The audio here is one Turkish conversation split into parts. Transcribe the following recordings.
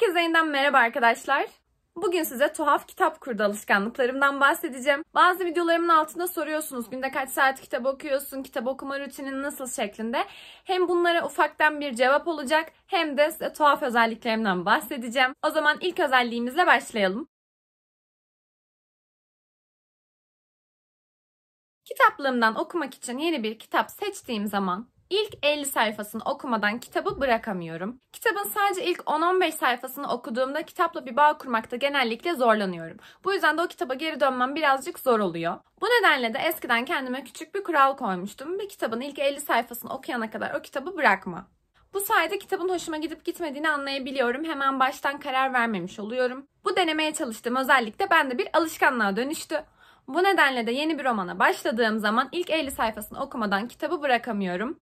Herkese yeniden merhaba arkadaşlar. Bugün size tuhaf kitap kurdu alışkanlıklarımdan bahsedeceğim. Bazı videolarımın altında soruyorsunuz günde kaç saat kitap okuyorsun, kitap okuma rutinin nasıl şeklinde. Hem bunlara ufaktan bir cevap olacak hem de size tuhaf özelliklerimden bahsedeceğim. O zaman ilk özelliğimizle başlayalım. Kitaplığımdan okumak için yeni bir kitap seçtiğim zaman İlk 50 sayfasını okumadan kitabı bırakamıyorum. Kitabın sadece ilk 10-15 sayfasını okuduğumda kitapla bir bağ kurmakta genellikle zorlanıyorum. Bu yüzden de o kitaba geri dönmem birazcık zor oluyor. Bu nedenle de eskiden kendime küçük bir kural koymuştum. Bir kitabın ilk 50 sayfasını okuyana kadar o kitabı bırakma. Bu sayede kitabın hoşuma gidip gitmediğini anlayabiliyorum. Hemen baştan karar vermemiş oluyorum. Bu denemeye çalıştığım özellikle bende bir alışkanlığa dönüştü. Bu nedenle de yeni bir romana başladığım zaman ilk 50 sayfasını okumadan kitabı bırakamıyorum.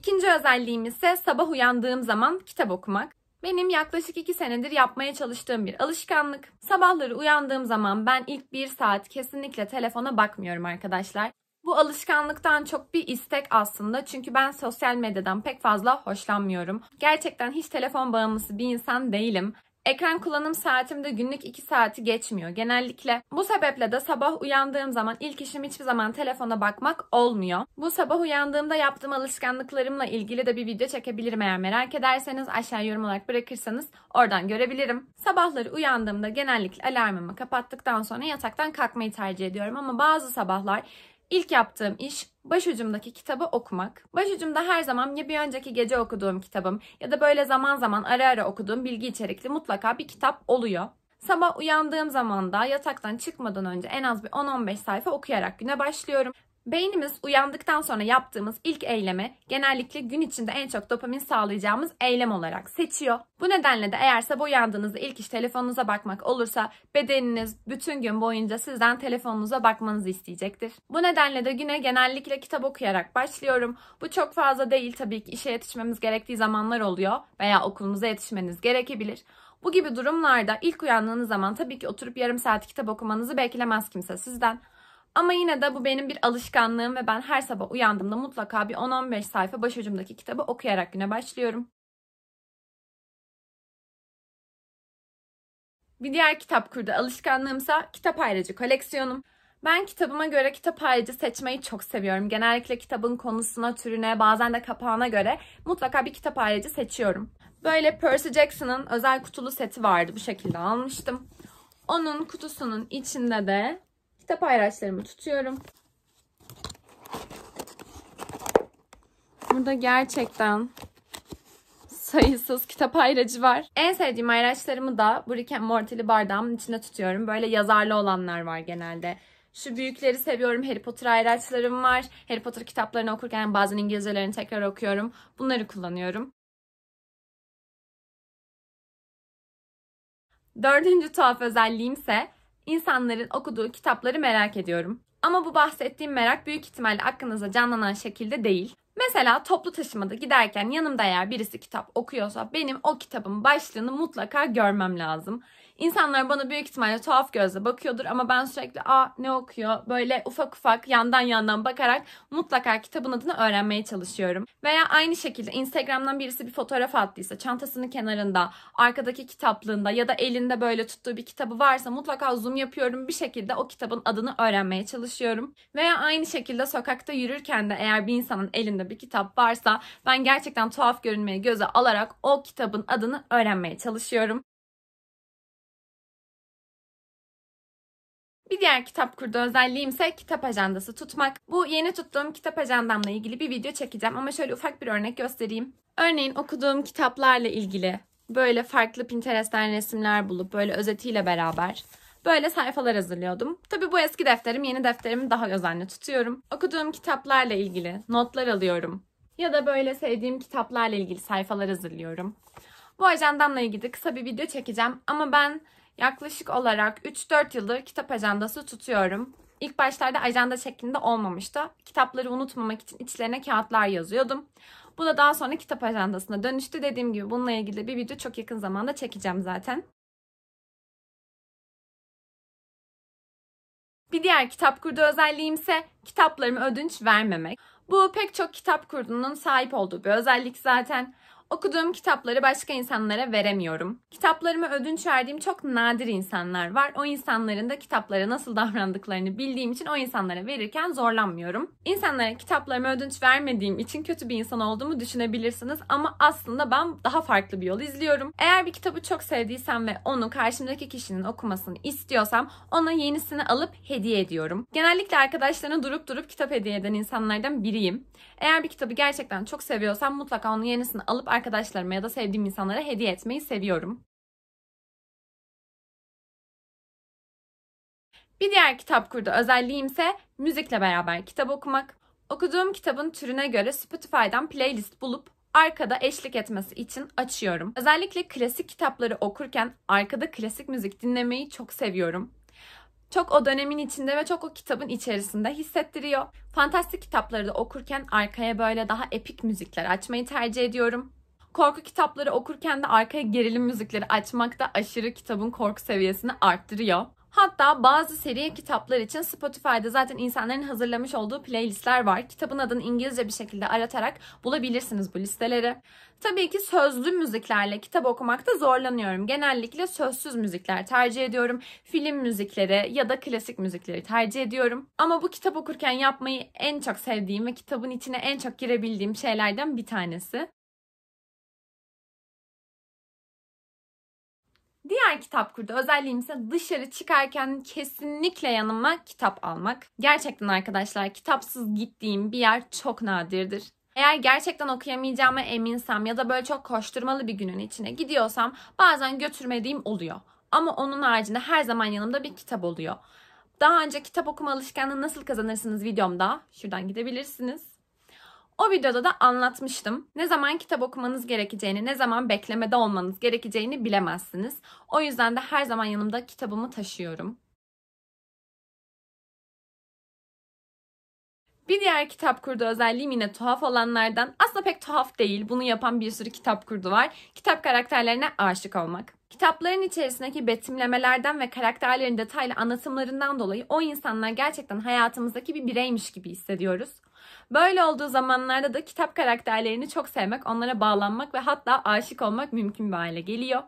İkinci özelliğim ise sabah uyandığım zaman kitap okumak. Benim yaklaşık 2 senedir yapmaya çalıştığım bir alışkanlık. Sabahları uyandığım zaman ben ilk 1 saat kesinlikle telefona bakmıyorum arkadaşlar. Bu alışkanlıktan çok bir istek aslında çünkü ben sosyal medyadan pek fazla hoşlanmıyorum. Gerçekten hiç telefon bağımlısı bir insan değilim. Ekran kullanım saatimde günlük 2 saati geçmiyor genellikle. Bu sebeple de sabah uyandığım zaman ilk işim hiçbir zaman telefona bakmak olmuyor. Bu sabah uyandığımda yaptığım alışkanlıklarımla ilgili de bir video çekebilirim eğer merak ederseniz aşağıya yorum olarak bırakırsanız oradan görebilirim. Sabahları uyandığımda genellikle alarmımı kapattıktan sonra yataktan kalkmayı tercih ediyorum ama bazı sabahlar İlk yaptığım iş başucumdaki kitabı okumak. Başucumda her zaman ya bir önceki gece okuduğum kitabım ya da böyle zaman zaman ara ara okuduğum bilgi içerikli mutlaka bir kitap oluyor. Sabah uyandığım zaman da yataktan çıkmadan önce en az bir 10-15 sayfa okuyarak güne başlıyorum Beynimiz uyandıktan sonra yaptığımız ilk eylemi genellikle gün içinde en çok dopamin sağlayacağımız eylem olarak seçiyor. Bu nedenle de eğer sabah uyandığınızda ilk iş telefonunuza bakmak olursa bedeniniz bütün gün boyunca sizden telefonunuza bakmanızı isteyecektir. Bu nedenle de güne genellikle kitap okuyarak başlıyorum. Bu çok fazla değil tabii ki işe yetişmemiz gerektiği zamanlar oluyor veya okulunuza yetişmeniz gerekebilir. Bu gibi durumlarda ilk uyandığınız zaman tabii ki oturup yarım saat kitap okumanızı beklemez kimse sizden. Ama yine de bu benim bir alışkanlığım ve ben her sabah uyandığımda mutlaka bir 10-15 sayfa başucumdaki kitabı okuyarak güne başlıyorum. Bir diğer kitap kurdu alışkanlığımsa kitap ayracı koleksiyonum. Ben kitabıma göre kitap ayrıcı seçmeyi çok seviyorum. Genellikle kitabın konusuna, türüne, bazen de kapağına göre mutlaka bir kitap ayrıcı seçiyorum. Böyle Percy Jackson'ın özel kutulu seti vardı. Bu şekilde almıştım. Onun kutusunun içinde de kitap ayraçlarımı tutuyorum. Burada gerçekten sayısız kitap ayracı var. En sevdiğim ayraçlarımı da bu Rick and Morty'li bardağımın içine tutuyorum. Böyle yazarlı olanlar var genelde. Şu büyükleri seviyorum. Harry Potter ayraçlarım var. Harry Potter kitaplarını okurken bazen İngilizcelerini tekrar okuyorum. Bunları kullanıyorum. Dördüncü tuhaf özelliğimse insanların okuduğu kitapları merak ediyorum. Ama bu bahsettiğim merak büyük ihtimalle aklınıza canlanan şekilde değil. Mesela toplu taşımada giderken yanımda eğer birisi kitap okuyorsa benim o kitabın başlığını mutlaka görmem lazım. İnsanlar bana büyük ihtimalle tuhaf gözle bakıyordur ama ben sürekli a ne okuyor böyle ufak ufak yandan yandan bakarak mutlaka kitabın adını öğrenmeye çalışıyorum. Veya aynı şekilde Instagram'dan birisi bir fotoğraf attıysa çantasının kenarında, arkadaki kitaplığında ya da elinde böyle tuttuğu bir kitabı varsa mutlaka zoom yapıyorum bir şekilde o kitabın adını öğrenmeye çalışıyorum. Veya aynı şekilde sokakta yürürken de eğer bir insanın elinde bir kitap varsa ben gerçekten tuhaf görünmeyi göze alarak o kitabın adını öğrenmeye çalışıyorum. Bir diğer kitap kurdu özelliğimse kitap ajandası tutmak. Bu yeni tuttuğum kitap ajandamla ilgili bir video çekeceğim ama şöyle ufak bir örnek göstereyim. Örneğin okuduğum kitaplarla ilgili böyle farklı Pinterest'ten resimler bulup böyle özetiyle beraber böyle sayfalar hazırlıyordum. Tabi bu eski defterim, yeni defterimi daha özenli tutuyorum. Okuduğum kitaplarla ilgili notlar alıyorum. Ya da böyle sevdiğim kitaplarla ilgili sayfalar hazırlıyorum. Bu ajandamla ilgili kısa bir video çekeceğim ama ben Yaklaşık olarak 3-4 yıldır kitap ajandası tutuyorum. İlk başlarda ajanda şeklinde olmamıştı. Kitapları unutmamak için içlerine kağıtlar yazıyordum. Bu da daha sonra kitap ajandasına dönüştü. Dediğim gibi bununla ilgili bir video çok yakın zamanda çekeceğim zaten. Bir diğer kitap kurdu özelliğim ise kitaplarımı ödünç vermemek. Bu pek çok kitap kurdunun sahip olduğu bir özellik zaten. Okuduğum kitapları başka insanlara veremiyorum. Kitaplarımı ödünç verdiğim çok nadir insanlar var. O insanların da kitaplara nasıl davrandıklarını bildiğim için o insanlara verirken zorlanmıyorum. İnsanlara kitaplarımı ödünç vermediğim için kötü bir insan olduğumu düşünebilirsiniz ama aslında ben daha farklı bir yol izliyorum. Eğer bir kitabı çok sevdiysem ve onu karşımdaki kişinin okumasını istiyorsam ona yenisini alıp hediye ediyorum. Genellikle arkadaşlarına durup durup kitap hediye eden insanlardan biriyim. Eğer bir kitabı gerçekten çok seviyorsam mutlaka onun yenisini alıp arkadaşlarıma ya da sevdiğim insanlara hediye etmeyi seviyorum. Bir diğer kitap kurdu özelliğimse müzikle beraber kitap okumak. Okuduğum kitabın türüne göre Spotify'dan playlist bulup arkada eşlik etmesi için açıyorum. Özellikle klasik kitapları okurken arkada klasik müzik dinlemeyi çok seviyorum. Çok o dönemin içinde ve çok o kitabın içerisinde hissettiriyor. Fantastik kitapları da okurken arkaya böyle daha epik müzikler açmayı tercih ediyorum. Korku kitapları okurken de arkaya gerilim müzikleri açmak da aşırı kitabın korku seviyesini arttırıyor. Hatta bazı seri kitaplar için Spotify'da zaten insanların hazırlamış olduğu playlistler var. Kitabın adını İngilizce bir şekilde aratarak bulabilirsiniz bu listeleri. Tabii ki sözlü müziklerle kitap okumakta zorlanıyorum. Genellikle sözsüz müzikler tercih ediyorum. Film müzikleri ya da klasik müzikleri tercih ediyorum. Ama bu kitap okurken yapmayı en çok sevdiğim ve kitabın içine en çok girebildiğim şeylerden bir tanesi. Diğer kitap kurdu özelliğim ise dışarı çıkarken kesinlikle yanıma kitap almak. Gerçekten arkadaşlar kitapsız gittiğim bir yer çok nadirdir. Eğer gerçekten okuyamayacağıma eminsem ya da böyle çok koşturmalı bir günün içine gidiyorsam bazen götürmediğim oluyor. Ama onun haricinde her zaman yanımda bir kitap oluyor. Daha önce kitap okuma alışkanlığı nasıl kazanırsınız videomda şuradan gidebilirsiniz. O videoda da anlatmıştım. Ne zaman kitap okumanız gerekeceğini, ne zaman beklemede olmanız gerekeceğini bilemezsiniz. O yüzden de her zaman yanımda kitabımı taşıyorum. Bir diğer kitap kurdu özelliğim yine tuhaf olanlardan. Aslında pek tuhaf değil. Bunu yapan bir sürü kitap kurdu var. Kitap karakterlerine aşık olmak. Kitapların içerisindeki betimlemelerden ve karakterlerin detaylı anlatımlarından dolayı o insanlar gerçekten hayatımızdaki bir bireymiş gibi hissediyoruz. Böyle olduğu zamanlarda da kitap karakterlerini çok sevmek, onlara bağlanmak ve hatta aşık olmak mümkün bir hale geliyor.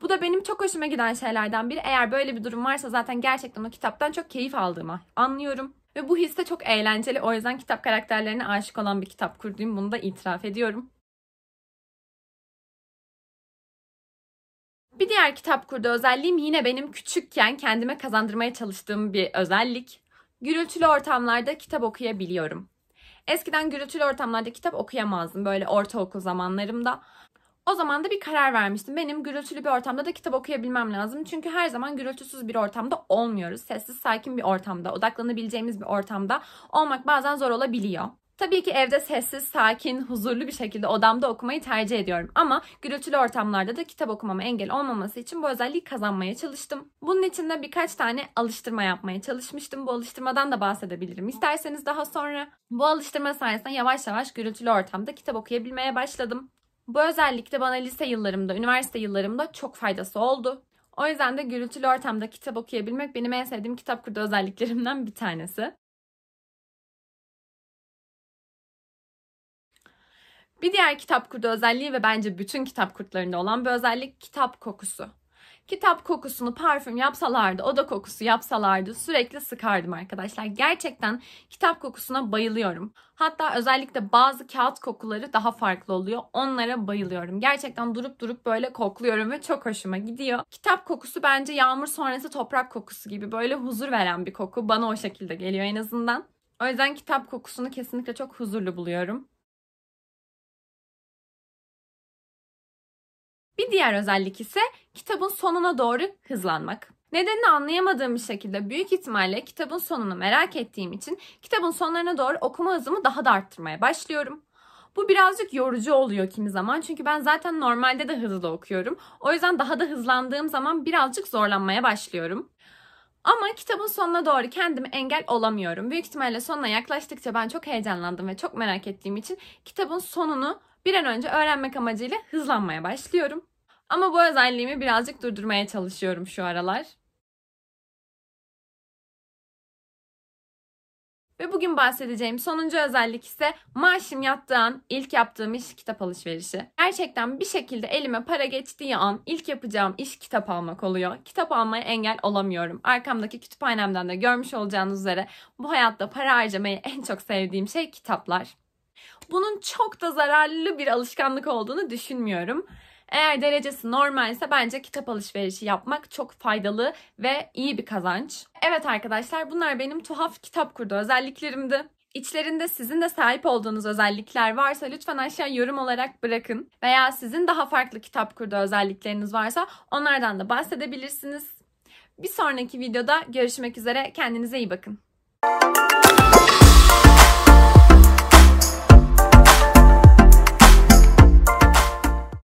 Bu da benim çok hoşuma giden şeylerden biri. Eğer böyle bir durum varsa zaten gerçekten o kitaptan çok keyif aldığımı anlıyorum. Ve bu his de çok eğlenceli. O yüzden kitap karakterlerine aşık olan bir kitap kurduğum bunu da itiraf ediyorum. Bir diğer kitap kurdu özelliğim yine benim küçükken kendime kazandırmaya çalıştığım bir özellik. Gürültülü ortamlarda kitap okuyabiliyorum. Eskiden gürültülü ortamlarda kitap okuyamazdım böyle ortaokul zamanlarımda. O zaman da bir karar vermiştim. Benim gürültülü bir ortamda da kitap okuyabilmem lazım. Çünkü her zaman gürültüsüz bir ortamda olmuyoruz. Sessiz, sakin bir ortamda, odaklanabileceğimiz bir ortamda olmak bazen zor olabiliyor. Tabii ki evde sessiz, sakin, huzurlu bir şekilde odamda okumayı tercih ediyorum. Ama gürültülü ortamlarda da kitap okumama engel olmaması için bu özelliği kazanmaya çalıştım. Bunun için de birkaç tane alıştırma yapmaya çalışmıştım. Bu alıştırmadan da bahsedebilirim İsterseniz daha sonra. Bu alıştırma sayesinde yavaş yavaş gürültülü ortamda kitap okuyabilmeye başladım. Bu özellikle bana lise yıllarımda, üniversite yıllarımda çok faydası oldu. O yüzden de gürültülü ortamda kitap okuyabilmek benim en sevdiğim kitap kurdu özelliklerimden bir tanesi. Bir diğer kitap kurdu özelliği ve bence bütün kitap kurtlarında olan bir özellik kitap kokusu. Kitap kokusunu parfüm yapsalardı, oda kokusu yapsalardı sürekli sıkardım arkadaşlar. Gerçekten kitap kokusuna bayılıyorum. Hatta özellikle bazı kağıt kokuları daha farklı oluyor. Onlara bayılıyorum. Gerçekten durup durup böyle kokluyorum ve çok hoşuma gidiyor. Kitap kokusu bence yağmur sonrası toprak kokusu gibi böyle huzur veren bir koku. Bana o şekilde geliyor en azından. O yüzden kitap kokusunu kesinlikle çok huzurlu buluyorum. Bir diğer özellik ise kitabın sonuna doğru hızlanmak. Nedenini anlayamadığım bir şekilde büyük ihtimalle kitabın sonunu merak ettiğim için kitabın sonlarına doğru okuma hızımı daha da arttırmaya başlıyorum. Bu birazcık yorucu oluyor kimi zaman çünkü ben zaten normalde de hızlı okuyorum. O yüzden daha da hızlandığım zaman birazcık zorlanmaya başlıyorum. Ama kitabın sonuna doğru kendimi engel olamıyorum. Büyük ihtimalle sonuna yaklaştıkça ben çok heyecanlandım ve çok merak ettiğim için kitabın sonunu bir an önce öğrenmek amacıyla hızlanmaya başlıyorum. Ama bu özelliğimi birazcık durdurmaya çalışıyorum şu aralar. Ve bugün bahsedeceğim sonuncu özellik ise maaşım yattığı an ilk yaptığım iş kitap alışverişi. Gerçekten bir şekilde elime para geçtiği an ilk yapacağım iş kitap almak oluyor. Kitap almaya engel olamıyorum. Arkamdaki kütüphanemden de görmüş olacağınız üzere bu hayatta para harcamayı en çok sevdiğim şey kitaplar bunun çok da zararlı bir alışkanlık olduğunu düşünmüyorum. Eğer derecesi normalse bence kitap alışverişi yapmak çok faydalı ve iyi bir kazanç. Evet arkadaşlar bunlar benim tuhaf kitap kurdu özelliklerimdi. İçlerinde sizin de sahip olduğunuz özellikler varsa lütfen aşağı yorum olarak bırakın. Veya sizin daha farklı kitap kurdu özellikleriniz varsa onlardan da bahsedebilirsiniz. Bir sonraki videoda görüşmek üzere. Kendinize iyi bakın. Müzik